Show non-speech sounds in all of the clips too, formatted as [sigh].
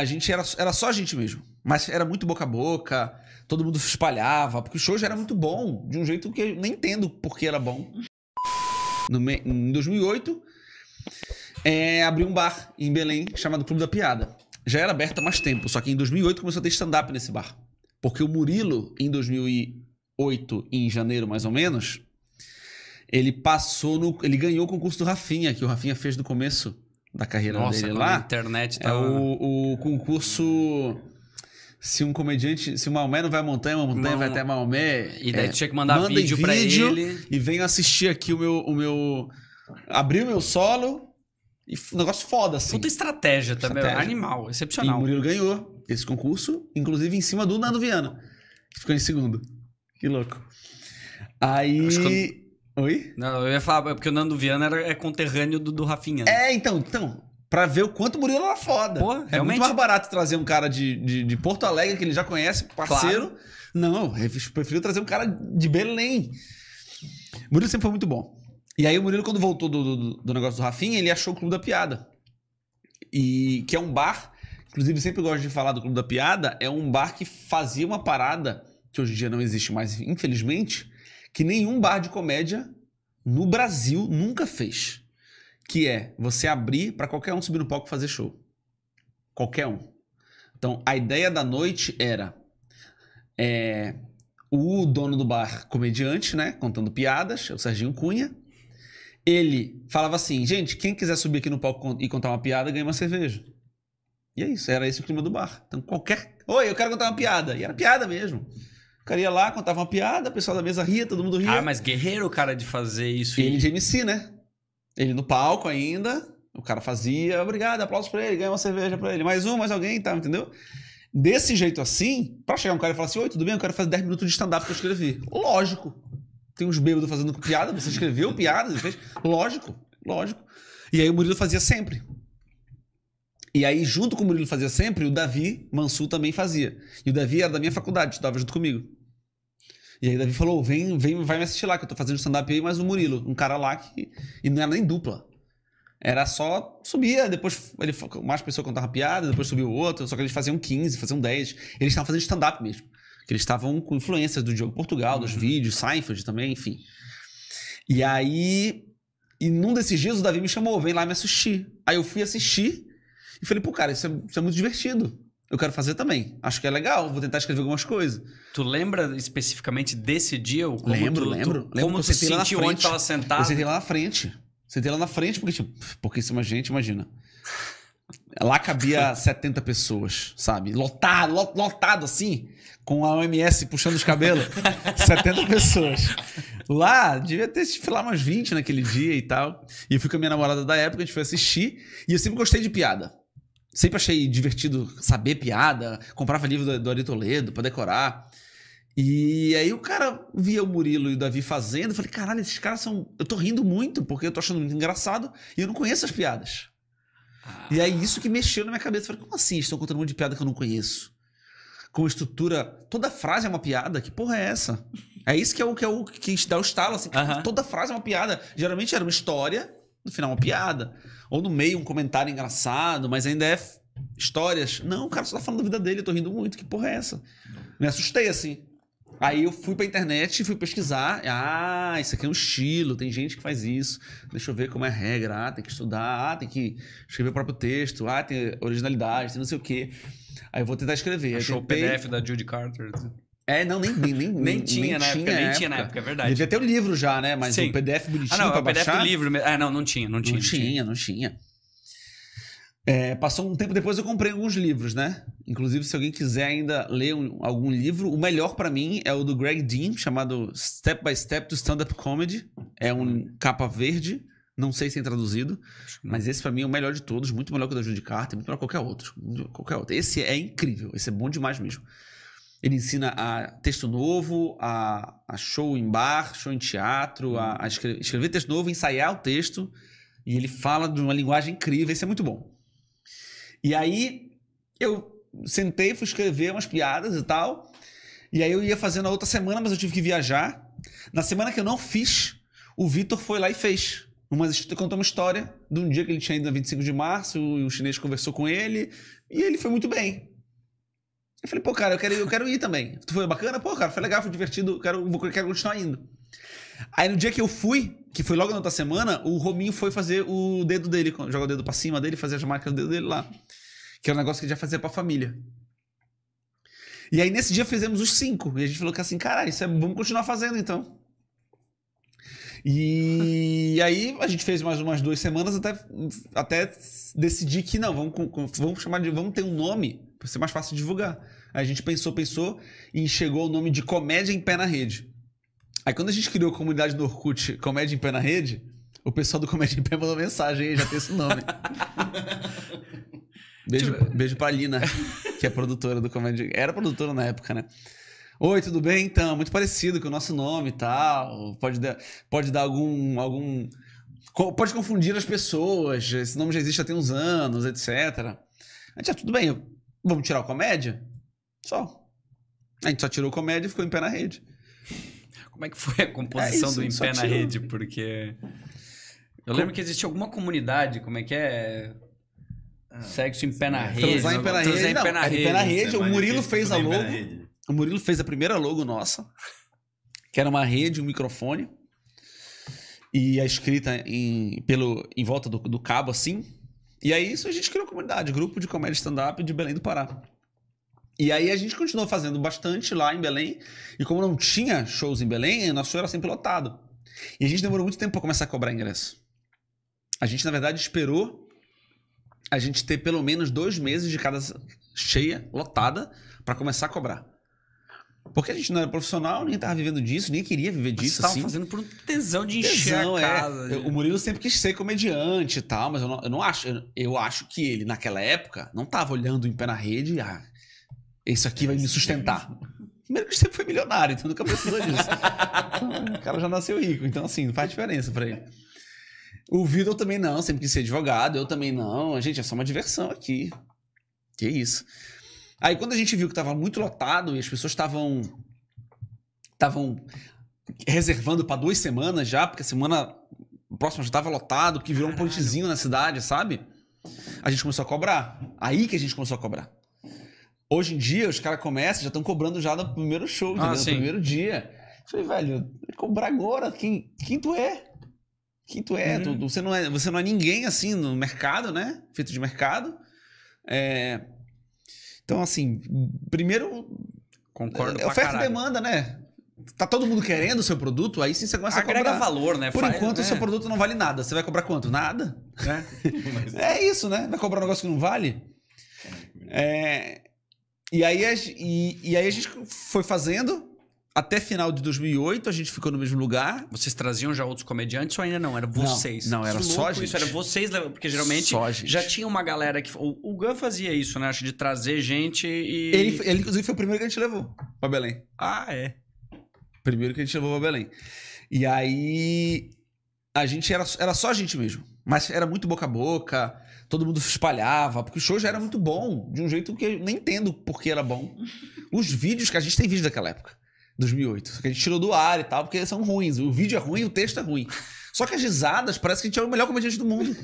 a gente era, era só a gente mesmo. Mas era muito boca a boca, todo mundo se espalhava, porque o show já era muito bom, de um jeito que eu nem entendo porque era bom. No, em 2008, é, abri um bar em Belém chamado Clube da Piada. Já era aberto há mais tempo, só que em 2008 começou a ter stand-up nesse bar. Porque o Murilo, em 2008, em janeiro mais ou menos, ele passou no. Ele ganhou o concurso do Rafinha, que o Rafinha fez no começo da carreira Nossa, dele lá. A internet tá... É o, o concurso. Se um comediante, se Maomé não vai à montanha, uma montanha não, vai até Maomé. E daí é, tinha que mandar manda vídeo, pra vídeo pra ele. E venho assistir aqui o meu. O meu abri o meu solo. E um negócio foda, assim. Puta estratégia, estratégia. também. Animal, excepcional. E o Murilo ganhou esse concurso, inclusive em cima do Nando Viana. Que ficou em segundo. Que louco. Aí. Oi? Não, eu ia falar, porque o Nando Viana era, é conterrâneo do, do Rafinha. Né? É, então, então, pra ver o quanto o Murilo era foda. Pô, é realmente? muito mais barato trazer um cara de, de, de Porto Alegre, que ele já conhece, parceiro. Claro. Não, eu prefiro trazer um cara de Belém. O Murilo sempre foi muito bom. E aí o Murilo, quando voltou do, do, do negócio do Rafinha, ele achou o Clube da Piada. E que é um bar, inclusive sempre gosto de falar do Clube da Piada, é um bar que fazia uma parada, que hoje em dia não existe mais, infelizmente, que nenhum bar de comédia no Brasil nunca fez, que é você abrir para qualquer um subir no palco e fazer show. Qualquer um. Então, a ideia da noite era é, o dono do bar, comediante, né, contando piadas, é o Serginho Cunha. Ele falava assim: "Gente, quem quiser subir aqui no palco e contar uma piada, ganha uma cerveja". E é isso, era esse o clima do bar. Então, qualquer, "Oi, eu quero contar uma piada". E era piada mesmo. O cara ia lá, contava uma piada, o pessoal da mesa ria, todo mundo ria. Ah, mas guerreiro o cara de fazer isso. Ele de MC, né? Ele no palco ainda, o cara fazia, obrigado, aplausos pra ele, ganha uma cerveja pra ele, mais um, mais alguém tá, entendeu? Desse jeito assim, pra chegar um cara e falar assim, oi, tudo bem? Eu quero fazer 10 minutos de stand-up que eu escrevi. Lógico. Tem uns bêbados fazendo piada, você escreveu piada, você fez. Lógico, lógico. E aí o Murilo fazia sempre. E aí, junto com o Murilo fazia sempre, o Davi Mansu também fazia. E o Davi era da minha faculdade, estudava junto comigo. E aí o Davi falou: vem, vem, vai me assistir lá, que eu tô fazendo stand-up aí, mas o Murilo, um cara lá que. E não era nem dupla. Era só subia, depois ele mais pessoa contava piada, depois subiu outro, só que eles faziam 15, faziam 10. Eles estavam fazendo stand-up mesmo. Que eles estavam com influências do Diogo Portugal, dos uhum. vídeos, Seinfeld também, enfim. E aí. E num desses dias o Davi me chamou, vem lá me assistir. Aí eu fui assistir e falei, pô, cara, isso é, isso é muito divertido. Eu quero fazer também. Acho que é legal, vou tentar escrever algumas coisas. Tu lembra especificamente desse dia? Ou como lembro, tu, lembro. Tu, lembro como você se sentiu onde tava sentado? Eu sentei lá na frente. Sentei lá na frente porque, tinha tipo, pouquíssima é gente, imagina. Lá cabia 70 [laughs] pessoas, sabe? Lotado, lotado assim, com a OMS puxando os cabelos. 70 [laughs] pessoas. Lá, devia ter, sei lá, umas 20 naquele dia e tal. E eu fui com a minha namorada da época, a gente foi assistir. E eu sempre gostei de piada sempre achei divertido saber piada, comprava livro do, do Ari Toledo pra decorar. E aí o cara via o Murilo e o Davi fazendo, falei, caralho, esses caras são. Eu tô rindo muito, porque eu tô achando muito engraçado e eu não conheço as piadas. Ah. E aí isso que mexeu na minha cabeça. falei, como assim? Estão contando um monte de piada que eu não conheço. Com estrutura. Toda frase é uma piada? Que porra é essa? É isso que é o que, é o, que dá o estalo, assim. Uh -huh. Toda frase é uma piada. Geralmente era uma história no final, uma piada. Ou no meio, um comentário engraçado, mas ainda é histórias. Não, o cara só tá falando da vida dele, eu tô rindo muito, que porra é essa? Me assustei assim. Aí eu fui pra internet e fui pesquisar. Ah, isso aqui é um estilo, tem gente que faz isso. Deixa eu ver como é a regra. Ah, tem que estudar, ah, tem que escrever o próprio texto, ah, tem originalidade, tem não sei o quê. Aí eu vou tentar escrever. Achou o PDF da Judy Carter. Assim. É, não, nem, nem, nem, [laughs] nem tinha, nem na, tinha época, nem tinha na época, é verdade. Devia ter o um livro já, né? Mas Sim. um PDF bonitinho ah, não, pra é o PDF do livro. Ah, não, não tinha, não tinha. Não, não tinha, tinha, não tinha. É, passou um tempo depois, eu comprei alguns livros, né? Inclusive, se alguém quiser ainda ler um, algum livro, o melhor para mim é o do Greg Dean, chamado Step by Step to Stand-Up Comedy. É um capa verde, não sei se é traduzido, mas esse para mim é o melhor de todos, muito melhor que o da Judy Carter, muito melhor que qualquer outro, qualquer outro. Esse é incrível, esse é bom demais mesmo. Ele ensina a texto novo, a, a show em bar, show em teatro, a, a escrever, escrever, texto novo, ensaiar o texto. E ele fala de uma linguagem incrível, isso é muito bom. E aí eu sentei, fui escrever umas piadas e tal. E aí eu ia fazendo a outra semana, mas eu tive que viajar. Na semana que eu não fiz, o Vitor foi lá e fez. Uma, contou uma história de um dia que ele tinha ido a 25 de março, e o chinês conversou com ele, e ele foi muito bem. Eu falei, pô, cara, eu quero, eu quero ir também. Tu foi bacana? Pô, cara, foi legal, foi divertido, quero, quero continuar indo. Aí no dia que eu fui, que foi logo na outra semana, o Rominho foi fazer o dedo dele, jogar o dedo pra cima dele, fazer as marcas do dedo dele lá. Que é um negócio que ele já fazia pra família. E aí nesse dia fizemos os cinco. E a gente falou que assim, caralho, isso é, vamos continuar fazendo então. E [laughs] aí a gente fez mais umas duas semanas até, até decidir que não, vamos, vamos chamar de. Vamos ter um nome para ser mais fácil divulgar. A gente pensou, pensou e chegou o nome de Comédia em Pé na Rede. Aí quando a gente criou a comunidade no Orkut Comédia em Pé na Rede, o pessoal do Comédia em Pé mandou mensagem aí, já tem esse nome. [laughs] beijo, tipo... beijo pra Lina, que é produtora do Comédia. Era produtora na época, né? Oi, tudo bem? Então, muito parecido com o nosso nome e tal. Pode dar, pode dar algum, algum. Pode confundir as pessoas. Esse nome já existe há tem uns anos, etc. A gente, ah, tudo bem, vamos tirar o comédia? Só. A gente só tirou comédia e ficou em pé na rede. Como é que foi a composição é isso, do Em Pé na tirou. Rede? Porque. Eu lembro que existia alguma comunidade, como é que é? Ah, Sexo em pé na rede. Transar em pé na rede. Em é Em pé na rede. O Murilo fez a logo. O Murilo fez a primeira logo nossa, que era uma rede, um microfone. E a escrita em, pelo, em volta do, do cabo, assim. E aí isso a gente criou comunidade, grupo de comédia stand-up de Belém do Pará. E aí a gente continuou fazendo bastante lá em Belém. E como não tinha shows em Belém, nosso show era sempre lotado. E a gente demorou muito tempo para começar a cobrar ingresso. A gente, na verdade, esperou a gente ter pelo menos dois meses de cada cheia, lotada, para começar a cobrar. Porque a gente não era profissional, nem tava vivendo disso, nem queria viver disso. Mas assim. fazendo por um tesão de encher a é. casa. É. o Murilo sempre quis ser comediante e tal, mas eu não, eu não acho. Eu, eu, acho que ele, naquela época, não tava olhando em pé na rede. Ah, isso aqui é vai me sustentar. Primeiro que sempre foi milionário, então nunca precisou disso. [laughs] o cara já nasceu rico, então assim, não faz diferença para ele. O Vitor também não, sempre quis ser advogado, eu também não. A Gente, é só uma diversão aqui. Que isso. Aí quando a gente viu que tava muito lotado e as pessoas estavam estavam reservando para duas semanas já, porque a semana próxima já tava lotado, que virou Caralho. um pontezinho na cidade, sabe? A gente começou a cobrar. Aí que a gente começou a cobrar. Hoje em dia, os caras começam, já estão cobrando já no primeiro show, ah, no primeiro dia. Eu falei, velho, cobrar agora, quem, quem tu é? Quem tu é? Uhum. Tu, você, não é você não é ninguém assim no mercado, né? Feito de mercado. É... Então, assim, primeiro. Concordo. É oferta e demanda, né? Tá todo mundo querendo o seu produto, aí sim você começa Agrega a cobrar. valor, né? Por Faz, enquanto, o né? seu produto não vale nada. Você vai cobrar quanto? Nada? É, [laughs] Mas... é isso, né? Vai cobrar um negócio que não vale? É, e aí, a, e, e aí a gente foi fazendo, até final de 2008 a gente ficou no mesmo lugar. Vocês traziam já outros comediantes ou ainda não? Era vocês? Não, não era só a gente. Isso era vocês, porque geralmente já tinha uma galera que. O, o Gun fazia isso, né? Acho de trazer gente e. Ele, ele, inclusive, foi o primeiro que a gente levou pra Belém. Ah, é. Primeiro que a gente levou pra Belém. E aí. A gente era, era só a gente mesmo. Mas era muito boca a boca todo mundo espalhava, porque o show já era muito bom, de um jeito que eu nem entendo porque era bom. Os vídeos que a gente tem vídeo daquela época, 2008, só que a gente tirou do ar e tal, porque são ruins. O vídeo é ruim, o texto é ruim. Só que as risadas parece que a gente era é o melhor comediante do mundo.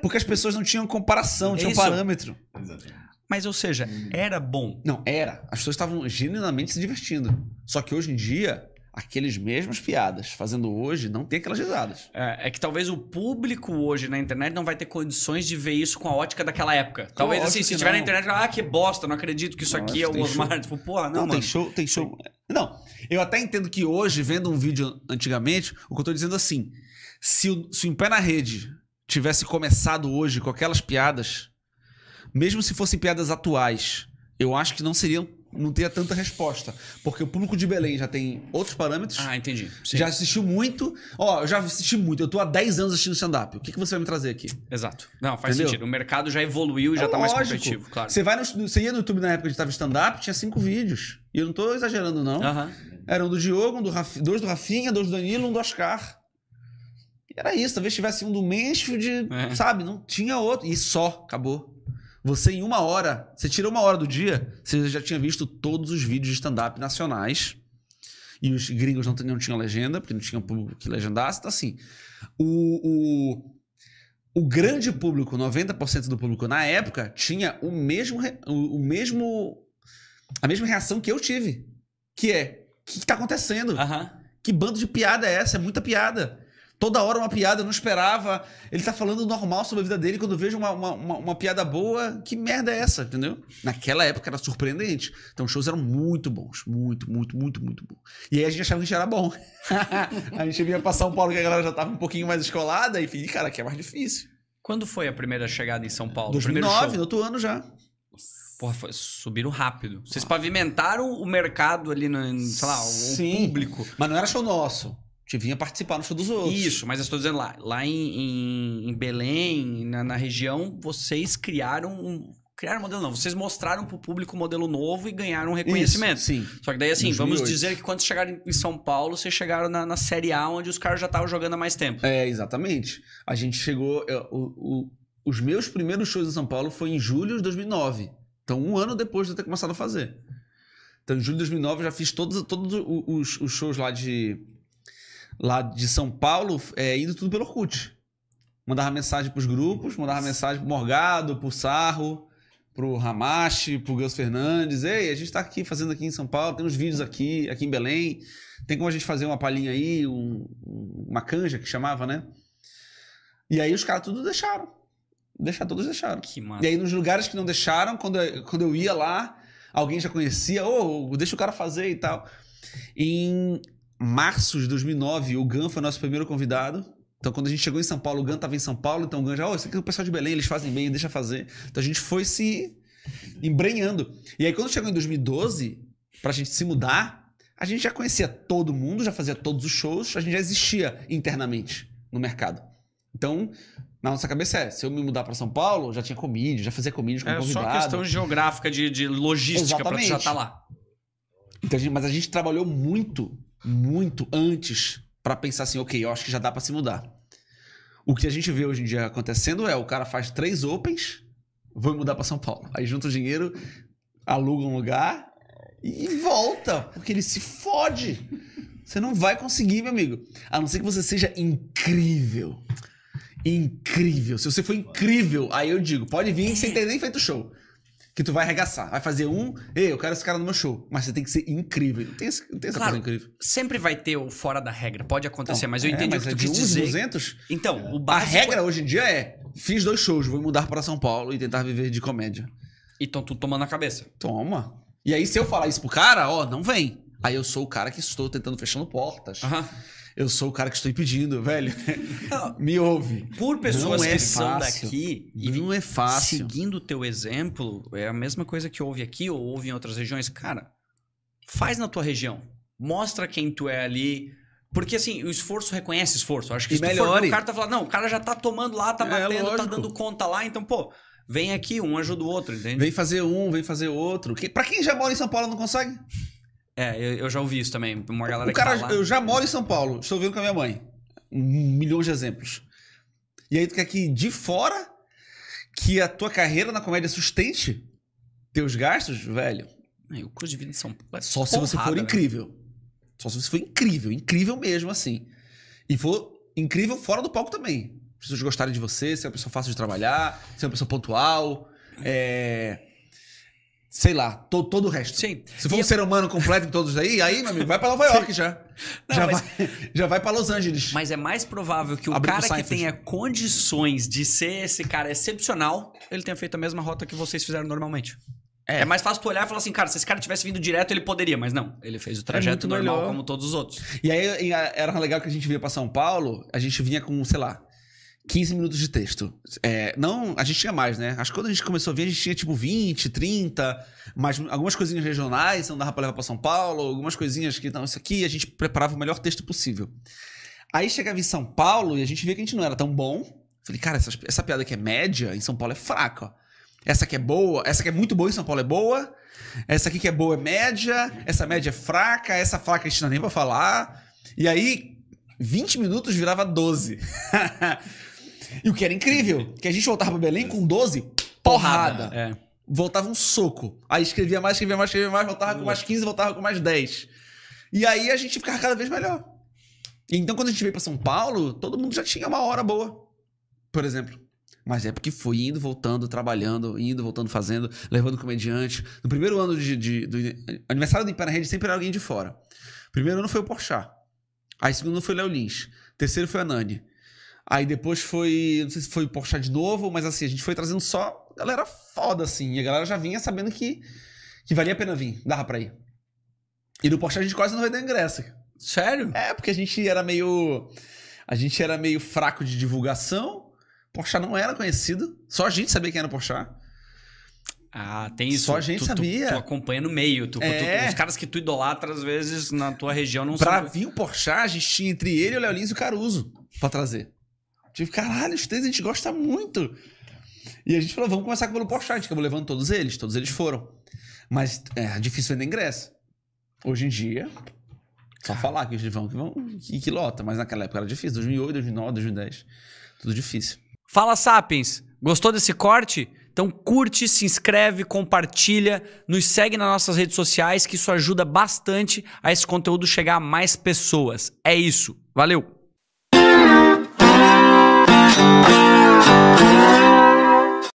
Porque as pessoas não tinham comparação, não tinham Isso. parâmetro. Exatamente. Mas, ou seja, hum. era bom. Não, era. As pessoas estavam genuinamente se divertindo. Só que hoje em dia, aqueles mesmos piadas fazendo hoje não tem aquelas risadas. É, é, que talvez o público hoje na internet não vai ter condições de ver isso com a ótica daquela época. Talvez assim, se tiver não. na internet, ah, que bosta, não acredito que isso não, aqui é o Osmar. Tipo, porra, não. Não, mano. tem show, tem show. Não, eu até entendo que hoje, vendo um vídeo antigamente, o que eu tô dizendo é assim: se o, se o Em Pé na Rede tivesse começado hoje com aquelas piadas, mesmo se fossem piadas atuais, eu acho que não seriam não tenha tanta resposta. Porque o público de Belém já tem outros parâmetros. Ah, entendi. Sim. Já assistiu muito. Ó, eu já assisti muito. Eu tô há 10 anos assistindo stand-up. O que, que você vai me trazer aqui? Exato. Não, faz Entendeu? sentido. O mercado já evoluiu e é já tá lógico. mais competitivo, claro. Você, vai no, você ia no YouTube na época que tava stand-up, tinha cinco vídeos. E eu não tô exagerando, não. Uhum. Eram um do Diogo, um do Raf... dois do Rafinha, dois do Danilo, um do Oscar. E era isso. Talvez tivesse um do Mansfield, é. sabe? Não tinha outro. E só. Acabou. Você em uma hora, você tira uma hora do dia, você já tinha visto todos os vídeos de stand-up nacionais. E os gringos não, não tinham legenda, porque não tinha público que legendasse. Então, assim, o, o, o grande público, 90% do público na época, tinha o mesmo, o, o mesmo a mesma reação que eu tive. Que é, o que, que tá acontecendo? Que bando de piada é essa? É muita piada. Toda hora uma piada, eu não esperava. Ele tá falando normal sobre a vida dele. Quando eu vejo uma, uma, uma, uma piada boa, que merda é essa, entendeu? Naquela época era surpreendente. Então os shows eram muito bons. Muito, muito, muito, muito bons. E aí a gente achava que a gente era bom. [laughs] a gente vinha pra São Paulo, que a galera já tava um pouquinho mais escolada. E, enfim, cara, aqui é mais difícil. Quando foi a primeira chegada em São Paulo? 2009, outro ano já. Porra, foi, subiram rápido. Vocês pavimentaram o mercado ali, no, sei lá, o Sim, público. Mas não era show nosso gente vinha participar no show dos outros. Isso, mas eu estou dizendo lá, lá em, em Belém, na, na, região, vocês criaram um. Criaram um modelo novo. Vocês mostraram para o público um modelo novo e ganharam um reconhecimento. Isso, sim. Só que daí, assim, vamos dizer que quando chegaram em São Paulo, vocês chegaram na, na Série A, onde os caras já estavam jogando há mais tempo. É, exatamente. A gente chegou. Eu, é, o, os meus primeiros shows em São Paulo foi em julho de 2009. Então, um ano depois de eu ter começado a fazer. Então, em julho de 2009, eu já fiz todos, todos os, os shows lá de lá de São Paulo, é, indo tudo pelo Orkut. Mandava mensagem pros grupos, mandava mensagem pro Morgado, pro Sarro, pro Ramache, pro Gus Fernandes. Ei, a gente tá aqui fazendo aqui em São Paulo, tem uns vídeos aqui, aqui em Belém. Tem como a gente fazer uma palhinha aí, um, uma canja que chamava, né? E aí os caras tudo deixaram. Deixar, todos deixaram. Que massa. E aí nos lugares que não deixaram, quando eu, quando eu ia lá, alguém já conhecia, ô, oh, deixa o cara fazer e tal. Em março de 2009, o Gan foi nosso primeiro convidado. Então, quando a gente chegou em São Paulo, o Gan estava em São Paulo, então o Gan já, ó, oh, aqui é o pessoal de Belém, eles fazem bem, deixa fazer. Então a gente foi se embrenhando. E aí, quando chegou em 2012, para a gente se mudar, a gente já conhecia todo mundo, já fazia todos os shows, a gente já existia internamente no mercado. Então, na nossa cabeça é, se eu me mudar para São Paulo, já tinha comídio, já fazia comídio com é, convidado. É só questão geográfica, de, de logística para já estar tá lá. Então, mas a gente trabalhou muito muito antes para pensar assim, ok, eu acho que já dá para se mudar. O que a gente vê hoje em dia acontecendo é o cara faz três opens, vai mudar para São Paulo. Aí junta o dinheiro, aluga um lugar e volta, porque ele se fode. Você não vai conseguir, meu amigo. A não ser que você seja incrível. Incrível. Se você for incrível, aí eu digo, pode vir sem ter nem feito show que tu vai arregaçar. Vai fazer um, ei, eu quero esse cara no meu show. Mas você tem que ser incrível. Não tem, não tem essa claro, coisa incrível. Sempre vai ter o fora da regra, pode acontecer, mas eu é, mas o que é de quis dizer. 200, então, é. o básico... A regra hoje em dia é: fiz dois shows, vou mudar para São Paulo e tentar viver de comédia. Então tu tomando na cabeça. Toma. E aí, se eu falar isso pro cara, ó, não vem. Aí eu sou o cara que estou tentando fechando portas. Aham eu sou o cara que estou impedindo, velho. Não, [laughs] Me ouve. Por pessoas não é que é são daqui e não é fácil. seguindo o teu exemplo, é a mesma coisa que houve aqui ou houve em outras regiões. Cara, faz na tua região. Mostra quem tu é ali. Porque assim, o esforço reconhece esforço. Acho que e se For, o cara tá falando, não, o cara já tá tomando lá, tá é, batendo, tá lógico. tá dando conta lá, então, pô, vem aqui, um ajuda o outro, entende? Vem fazer um, vem fazer outro. Que, pra quem já mora em São Paulo não consegue? É, eu, eu já ouvi isso também. Uma galera o cara, tá lá... eu já moro em São Paulo, estou vendo com a minha mãe. Um milhão de exemplos. E aí tu quer que de fora que a tua carreira na comédia sustente teus gastos, velho. É, o custo de vida de São Paulo é Só porrada, se você for incrível. Só se você for incrível, incrível mesmo, assim. E for incrível fora do palco também. As pessoas gostarem de você, ser uma pessoa fácil de trabalhar, ser uma pessoa pontual. É sei lá, to, todo o resto. Sim. Se for e um eu... ser humano completo em todos aí, aí, meu amigo, vai para Nova York já. Não, já, mas... vai, já vai para Los Angeles. Mas é mais provável que o Abre cara que tenha condições de ser esse cara excepcional, ele tenha feito a mesma rota que vocês fizeram normalmente. É. é. mais fácil tu olhar e falar assim, cara, se esse cara tivesse vindo direto, ele poderia, mas não. Ele fez o é trajeto é normal melhor. como todos os outros. E aí era legal que a gente vinha para São Paulo, a gente vinha com, sei lá, 15 minutos de texto. É, não, a gente tinha mais, né? Acho que quando a gente começou a vir, a gente tinha tipo 20, 30, mas algumas coisinhas regionais, não dava pra levar pra São Paulo, algumas coisinhas que. Não, isso aqui a gente preparava o melhor texto possível. Aí chegava em São Paulo e a gente via que a gente não era tão bom. Falei, cara, essa, essa piada que é média em São Paulo é fraca, ó. Essa que é boa, essa que é muito boa em São Paulo é boa. Essa aqui que é boa é média, essa média é fraca, essa fraca a gente não é nem pra falar. E aí, 20 minutos virava 12. [laughs] E o que era incrível, que a gente voltava para Belém com 12, porrada. É. Voltava um soco. Aí escrevia mais, escrevia mais, escrevia mais, voltava com mais 15, voltava com mais 10. E aí a gente ficava cada vez melhor. Então, quando a gente veio para São Paulo, todo mundo já tinha uma hora boa, por exemplo. Mas é porque foi indo, voltando, trabalhando, indo, voltando, fazendo, levando comediante. No primeiro ano de, de do aniversário do Império Rede sempre era alguém de fora. Primeiro ano foi o Porchat. Aí segundo foi o Léo Lins. Terceiro foi a Nani. Aí depois foi, não sei se foi Porsche de novo, mas assim, a gente foi trazendo só galera foda, assim. E a galera já vinha sabendo que, que valia a pena vir, dava pra ir. E no Porsche a gente quase não vai dar ingresso. Sério? É, porque a gente era meio... A gente era meio fraco de divulgação. Porsche não era conhecido. Só a gente sabia quem era o Porsche. Ah, tem isso. Só a gente tu, sabia. Tu, tu, acompanha no meio. Tu, é. tu, os caras que tu idolatra, às vezes, na tua região, não sabem. Pra vir o Porsche, a gente tinha entre ele, o Léo e o Caruso pra trazer. Tipo, caralho, os três a gente gosta muito. E a gente falou, vamos começar pelo Porsche. A gente acabou levando todos eles, todos eles foram. Mas é difícil vender ingresso. Hoje em dia, só falar que eles vão, que vão, que, que lota. Mas naquela época era difícil, 2008, 2009, 2010, tudo difícil. Fala, Sapiens! Gostou desse corte? Então curte, se inscreve, compartilha, nos segue nas nossas redes sociais, que isso ajuda bastante a esse conteúdo chegar a mais pessoas. É isso. Valeu! Thank you.